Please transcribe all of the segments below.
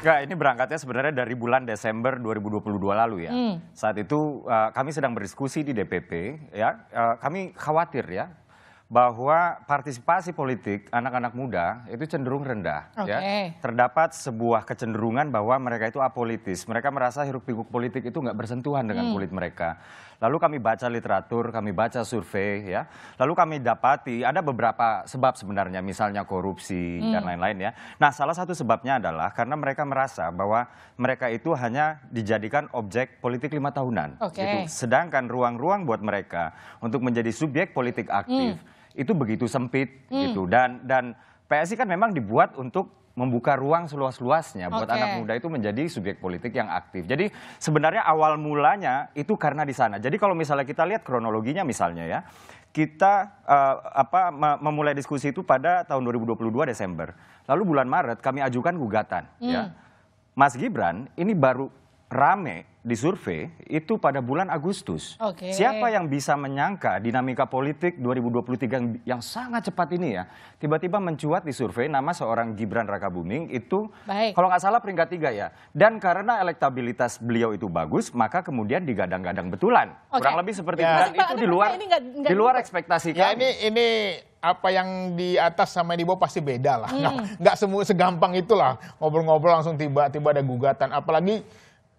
Kak, ini berangkatnya sebenarnya dari bulan Desember 2022 lalu ya. Hmm. Saat itu uh, kami sedang berdiskusi di DPP ya. Uh, kami khawatir ya bahwa partisipasi politik anak-anak muda itu cenderung rendah. Okay. Ya. Terdapat sebuah kecenderungan bahwa mereka itu apolitis. Mereka merasa hiruk pikuk politik itu nggak bersentuhan dengan hmm. kulit mereka. Lalu kami baca literatur, kami baca survei, ya. Lalu kami dapati ada beberapa sebab sebenarnya, misalnya korupsi hmm. dan lain-lain ya. Nah, salah satu sebabnya adalah karena mereka merasa bahwa mereka itu hanya dijadikan objek politik lima tahunan. Okay. Gitu. Sedangkan ruang-ruang buat mereka untuk menjadi subjek politik aktif. Hmm itu begitu sempit hmm. gitu dan dan PSI kan memang dibuat untuk membuka ruang seluas-luasnya buat anak muda itu menjadi subjek politik yang aktif. Jadi sebenarnya awal mulanya itu karena di sana. Jadi kalau misalnya kita lihat kronologinya misalnya ya, kita uh, apa memulai diskusi itu pada tahun 2022 Desember. Lalu bulan Maret kami ajukan gugatan hmm. ya. Mas Gibran ini baru rame di survei itu pada bulan Agustus. Okay. Siapa yang bisa menyangka dinamika politik 2023 yang, sangat cepat ini ya, tiba-tiba mencuat di survei nama seorang Gibran Raka Buming itu Baik. kalau nggak salah peringkat tiga ya. Dan karena elektabilitas beliau itu bagus, maka kemudian digadang-gadang betulan. Okay. Kurang lebih seperti ya. itu itu di luar ini gak, gak di luar ekspektasi ya, Ini ini apa yang di atas sama yang di bawah pasti beda lah. Hmm. Nggak semua segampang itulah ngobrol-ngobrol langsung tiba-tiba ada gugatan. Apalagi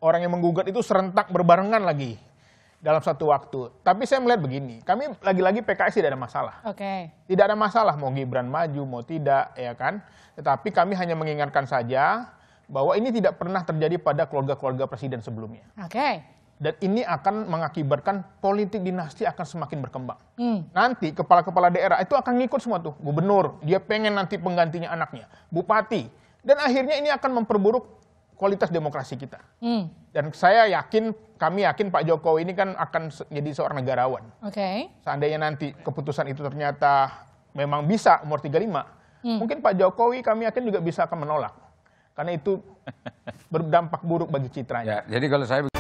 orang yang menggugat itu serentak berbarengan lagi dalam satu waktu. Tapi saya melihat begini, kami lagi-lagi PKS tidak ada masalah. Oke. Okay. Tidak ada masalah mau Gibran maju mau tidak ya kan. Tetapi kami hanya mengingatkan saja bahwa ini tidak pernah terjadi pada keluarga-keluarga presiden sebelumnya. Oke. Okay. Dan ini akan mengakibatkan politik dinasti akan semakin berkembang. Hmm. Nanti kepala-kepala daerah itu akan ngikut semua tuh. Gubernur, dia pengen nanti penggantinya anaknya. Bupati. Dan akhirnya ini akan memperburuk kualitas demokrasi kita. Hmm. Dan saya yakin, kami yakin Pak Jokowi ini kan akan jadi seorang negarawan. Oke. Okay. Seandainya nanti keputusan itu ternyata memang bisa umur 35, hmm. mungkin Pak Jokowi kami yakin juga bisa akan menolak. Karena itu berdampak buruk bagi citranya. Ya, jadi kalau saya